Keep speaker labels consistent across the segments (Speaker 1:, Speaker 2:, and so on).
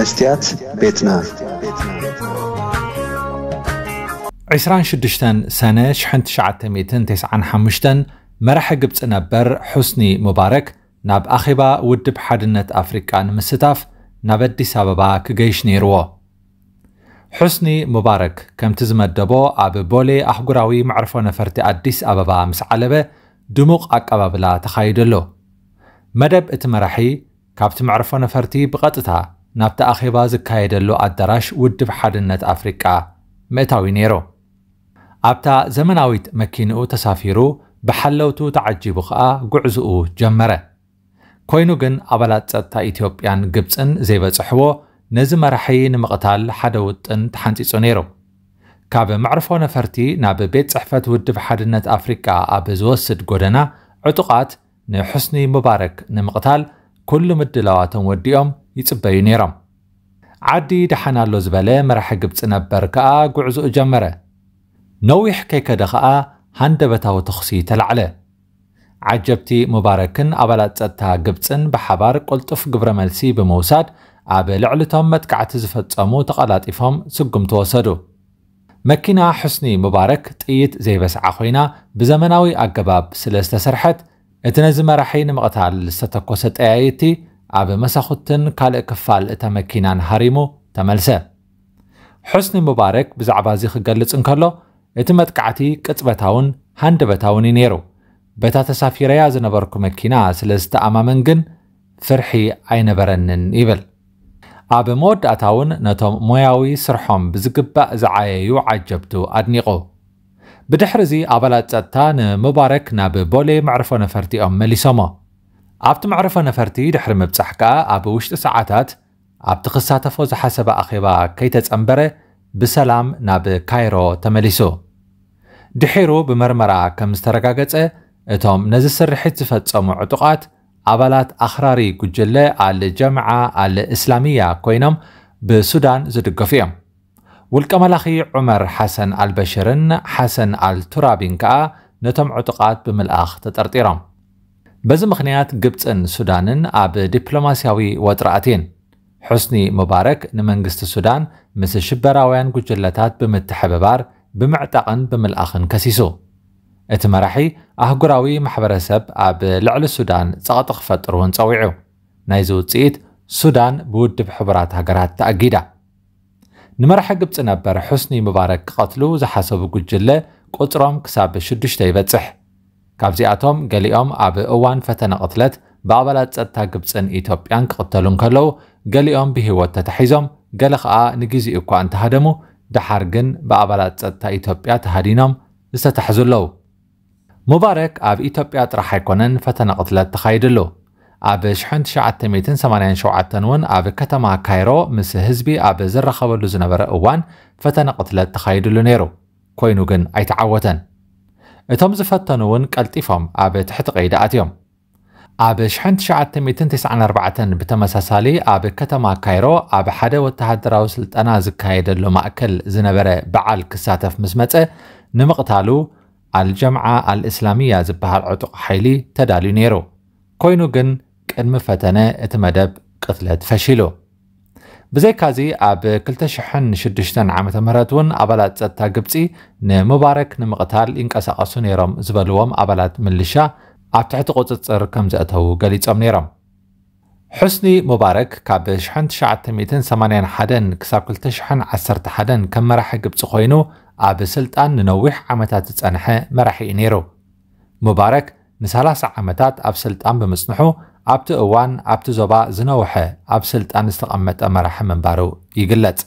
Speaker 1: መስትያት ቤትና 26 ሰነ 1995 መራሒ ግብፂ ነበር ሑስኒ ሙባረክ ናብ ኣኼባ ውድብ ሓድነት ኣፍሪቃ ንምስታፍ ናብ ኣዲስ ኣበባ ክገይሽ ነይርዎ ሑስኒ ሙባረክ ከምቲ ዝመደቦ ኣብ ቦሌ ኣሕጉራዊ ማዕርፎ ነፈርቲ ኣዲስ ኣበባ ምስ ዓለበ ድሙቕ ኣቀባብላ ተኻይደሎ መደብ እቲ መራሒ ካብቲ ማዕርፎ ነፈርቲ ብቐጥታ نابتا أخيبا زكايدلو أدراش ودب حدنت أفريقا متاوي نيرو أبتا زمناويت مكينو تسافيرو بحلوتو تعجيبو خا قعزو جمره كوينو جن أبلات ستا إثيوبيان جبسن زيبا صحوه نزم رحي نمقتال حدوت أن تحنتيسو نيرو كاب معرفو نفرتي ناب بيت صحفة ودب حدنت أفريقا أب زوسد قدنا عتقات نحسني مبارك نمقتال كل مدلواتهم وديهم يتبين يرام عدي دحنا اللو زبالة مرح قبت نبر كآ قعزو جمرة نويح كيكا دخآ هندبتاو تخصي تلعلى عجبتي مباركن أبلات زتا قبتن بحبار قلتف قبر ملسي بموساد أبي لعلتهم أمو زفتامو إفهم سقم توسدو مكينا حسني مبارك تقيت زي بس خوينا بزمناوي أقباب سلسة سرحت اتنزم رحين مقتال لستكوست آيتي ኣብ መሳኹትን ካልእ ክፋል እታ መኪናን ሃሪሙ ተመልሰ ሑስኒ ሙባረክ ብዛዕባ እዚ ክገልጽ እንከሎ እቲ መጥቃዕቲ ቅጽበታውን ሃንደበታውን እዩ ነይሩ በታ ተሳፊረያ ዝነበርኩ መኪና ስለ ዝተኣማመን ግን ፍርሒ ኣይነበረንን ይብል ኣብ መወዳእታ እውን ነቶም ሞያዊ ስርሖም ብዝግባእ ዝዓየዩ ዓጀብቱ ኣድኒቑ ብድሕሪ እዚ ኣባላት ጸጥታ ንምባረክ ናብ ቦሌ መዕርፎ ነፈርቲኦም መሊሶሞ أبت معرفة نفرتي دحرم بصحكا أبوشت ساعتات أبت خصات فوز حسب أخيبا كيتت أمبره بسلام ناب كايرو تمليسو دحيرو بمرمرا كمستراقاقات إتوم نزي سرحيت فتس ومعتقات أبالات أخراري كجلة على جمعة على إسلامية كوينم بسودان زدقو فيهم والكمالاخي عمر حسن البشرن حسن الترابين كا نتم عتقات بملاخ تترطيرهم بز مخنيات جبتن السودان عب دبلوماسيوي وترعتين حسني مبارك نمنجست السودان مثل شبراويان جلتات بمتحببار بمعتقن بملأخن كسيسو اتمرحي أهجراوي محبرسب عب لعل السودان سقط خفت رون صويعو نايزو تيت السودان بود بحبرات هجرات تأجيدا نمرح جبتن بر حسني مبارك قتلو زحسب جلة قطرام كسب شدش تيبتح ካብዚኣቶም ገሊኦም ኣብ እዋን ፈተነ ቅትለት ብኣባላት ፀጥታ ግብፅን ኢትዮጵያን ክቕተሉ እንከለዉ ገሊኦም ብሂወት ተታሒዞም ገለ ከዓ ንግዜ እኳ እንተሃደሙ ድሓር ግን ብኣባላት ፀጥታ ኢትዮጵያ ተሃዲኖም ዝተታሕዙ ኣለዉ ሙባረክ ኣብ ኢትዮጵያ ጥራሕ ኣይኮነን ፈተነ ቅትለት ተኻይድሉ ኣብ 1987 እውን ኣብ ከተማ ካይሮ ምስ ህዝቢ ኣብ ዝረኸበሉ ዝነበረ እዋን ፈተነ ቅትለት ተኻይድሉ ነይሩ ኮይኑ ግን ኣይተዓወተን اتم زفتنون قلطيفهم اب تحت قيد اتيوم اب 1994 بتمساسالي اب كتما كايرو اب حدا وتحدراو سلطنا زكايدلو ماكل زنبره بعال كساتف مسمصه نمقتالو الجمعه الاسلاميه زبهال عطق حيلي تدالي نيرو كوينو جن قدم فتنه اتمدب قتلت فشيلو بزي كازي اب كلتشحن شدشتن عامة مهرتون أبلات زتا قبسي نمبارك نمقتال إنكاس أسون يرم زبلوم أبلات ملشا ኣብ ትሕቲ ቁፅፅር ከም ዘእተው ገሊፆም ነይሮም ሕስኒ ሙባረክ ካብ 1981 ክሳብ 2011 ከም መራሒ ግብፂ ኮይኑ ኣብ ስልጣን ንነዊሕ ዓመታት ዝፀንሐ መራሒ እዩ ነይሩ ሙባረክ ን30 ዓመታት ኣብ ስልጣን ብምፅንሑ ኣብቲ እዋን ኣብቲ ዞባ ዝነውሐ ኣብ ስልጣን ዝተቐመጠ መራሒ ምንባሩ ይግለጽ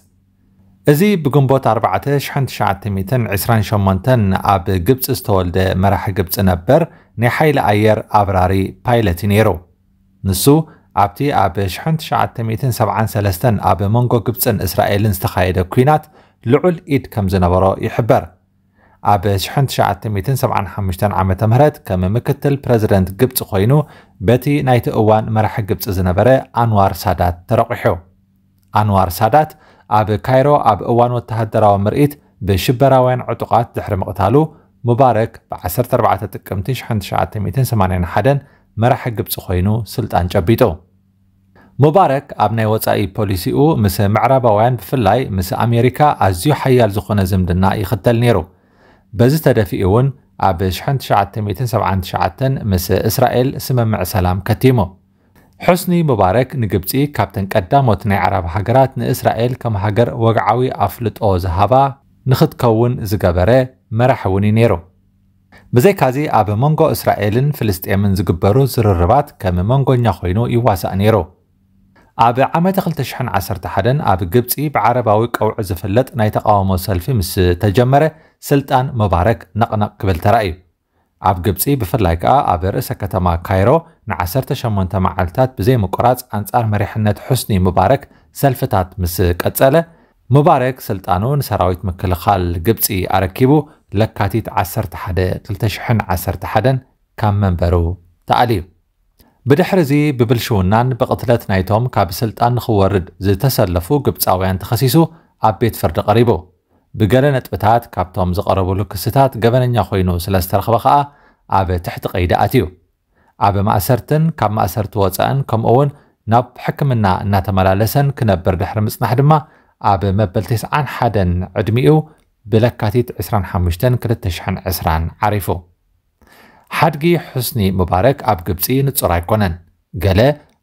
Speaker 1: እዚ ብግንቦት 4928 ኣብ ግብፂ ዝተወልደ መራሒ ግብፂ ነበር ናይ ሓይሊ ኣየር ኣብራሪ ፓይለት እዩ ነይሩ ንሱ ኣብቲ ኣብ 1973 ኣብ መንጎ ግብፅን እስራኤልን ዝተኻየደ ኩናት ልዑል ኢድ ከም ዝነበሮ ይሕበር ኣብ 1975 ዓ ም ከም ምክትል ፕረዚደንት ግብፂ ኮይኑ በቲ ናይቲ እዋን መራሒ ግብፂ ዝነበረ ኣንዋር ሳዳት ተረቑሑ ኣንዋር ሳዳት ኣብ ካይሮ ኣብ እዋን ወተሃደራዊ ምርኢት ብሽበራውያን ዕጡቓት ድሕሪ ምቕታሉ ሙባረክ ብ14 ጥቅምቲ 1981 መራሒ ግብፂ ኮይኑ ስልጣን ጨቢጡ ሙባረክ ኣብ ናይ ወፃኢ ፖሊሲኡ ምስ ምዕራባውያን ብፍላይ ምስ ኣሜሪካ ኣዝዩ ሓያል ዝኾነ ዝምድና ይኽተል ነይሩ بزي عبش በዚ ተደፊኡ እውን ኣብ 1979 ምስ እስራኤል ስምምዕ سلام ከቲሞ حسني مبارك نجبتي كابتن قداموت ناي عرب هاجرات نإسرائيل كم هاجر وقعوي أفلت أو زهبا نخد كون زقبره مرحوني نيرو بزي كازي أب منغو إسرائيل فلسطين زقبرو زر الربات كم منغو نخوينو يواسع نيرو ኣብ ዓመት 211 ኣብ ግብፂ ብዓረባዊ ቀውዒ ዝፍለጥ ናይ ተቃውሞ ሰልፊ ምስ ተጀመረ ስልጣን መባረክ ነቕነቕ ክብል ተራእዩ ኣብ ግብፂ ብፍላይ ከዓ ኣብ ርእሰ ከተማ ካይሮ ን18 መዓልትታት ብዘይምቁራፅ ኣንጻር መሪሕነት ሕስኒ ሙባረክ ሰልፍታት ምስ ቀጸለ ሙባረክ ስልጣኑ ንሰራዊት ምክልኻል ግብፂ ኣረኪቡ ለካቲት 11 2011 ካብ መንበሩ ተኣልዩ بدحرزي ببلشونان بقتلت نايتوم كاب سلطان خورد زي تسلفو قبطاويان تخسيسو عبيت فرد قريبو بقرنت بتات كاب توم زقربو لك ستات قبنن يخوينو سلستر خبخاء عبي تحت قيدة اتيو عبي ما اسرتن كاب ما اسرت وزان كم اون ناب حكمنا ناتا ملالسن كنبر دحرمس نحدما عبي مبلتس عن حدن عدميو بلكاتيت عسران حمشتن كرتشحن عسران عريفو حدقي حسني مبارك أب قبسي نتصراي كونن قال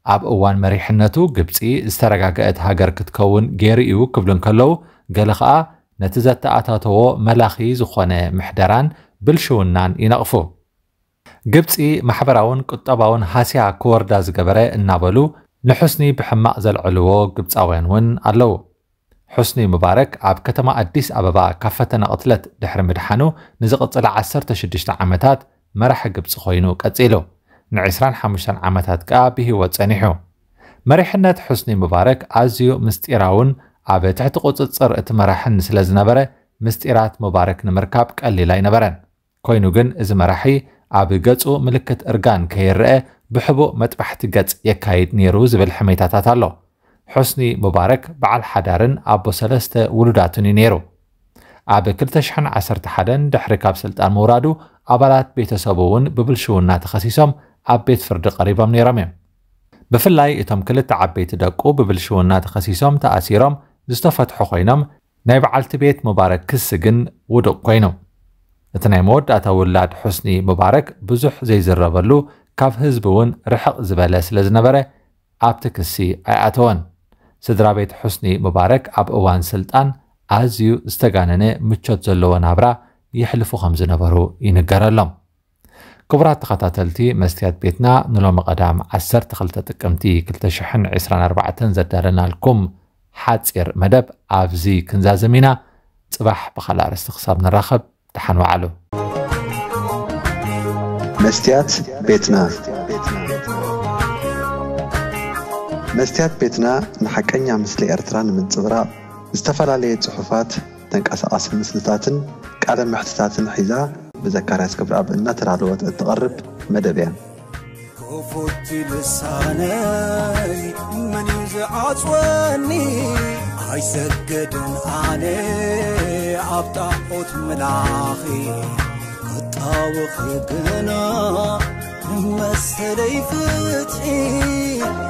Speaker 1: أب أوان مريحنتو قبسي استرقاقات هاقر كتكون جيري إيو كبلن كلو قال خا نتزت أتاتو ملاخي زخونة محدران بلشونان ينقفو قبسي محبراون قطباون هاسيا كوردا زقبري النابلو نحسني بحماق زلعلوو قبساوين ون ألو حسني مبارك أب كتما أديس أبابا كفتنا قتلت دحر مدحانو نزقت على عسر تشدشت عمتات መራሒ ግብፂ ኮይኑ ቀፂሉ ን25 ዓመታት ከዓ ብሂወት ጸኒሑ መሪሕነት ሕስኒ ሙባረክ ኣዝዩ ምስጢራውን ኣብ ትሕቲ ቁፅፅር እቲ መራሕን ስለ ዝነበረ ምስጢራት ሙባረክ ንምርካብ ቀሊል ኣይነበረን ኮይኑ ግን እዚ መራሒ ኣብ ገጹ ምልክት እርጋን ከይርአ ብሕቡእ መጥባሕቲ ገጽ የካይድ ነይሩ ዝብል ሕመይታታት ኣሎ ሕስኒ ሙባረክ በዓል ሓዳርን ኣቦ ሰለስተ ውሉዳትን እዩ ነይሩ ኣብ 2011 ድሕሪ ካብ ስልጣን ምውራዱ ኣባላት ቤተሰቡ እውን ብብልሽውና ተኸሲሶም ኣብ ቤት ፍርዲ ቀሪቦም ነይሮም እዮም ብፍላይ እቶም ክልተ ዓበይቲ ደቁ ብብልሽውና ተኸሲሶም ተኣሲሮም ዝተፈትሑ ኮይኖም ናይ በዓልቲ ቤት ሙባረክ ክስ ግን ውድቕ ኮይኑ እቲ ናይ መወዳእታ ውላድ ሕስኒ ሙባረክ ብዙሕ ዘይዝረበሉ ካብ ህዝቢ እውን ርሕቕ ዝበለ ስለ ዝነበረ ኣብቲ ክሲ ኣይኣተወን ስድራ ቤት ሕስኒ ሙባረክ ኣብ እዋን ስልጣን ኣዝዩ ዝተጋነነ ምቾት ዘለዎ ናብራ ይሕልፉ ከም ዝነበሩ ይንገረሎም ክቡራት ተኸታተልቲ መስትያት ቤትና ንሎሚ ቀዳም 12 ጥቅምቲ 224 ዘዳለናልኩም ሓፂር መደብ ኣብዚ ክንዛዘም ኢና ፅባሕ ብካልእ ኣርእስቲ ክሳብ ንራኸብ ተሓንባዕሉ መስትያት ቤትና መስትያት ቤትና ንሓቀኛ ምስሊ ኤርትራ ንምንፅብራቕ ዝተፈላለየ ፅሑፋት ተንቀሳቐሲ ምስልታትን ቃለ ምሕትታትን ሒዛ ብዘካርያስ ክብሪ ኣብ እናተዳለወት እትቐርብ መደብ እያ ኮፎቲ ልሳነይ መን እዩ ዝዓፅወኒ ኣይሰገድን ኣነ ኣብ ጣዖት መላኺ ክጣውኺ ግና መሰለይ ፍትሒ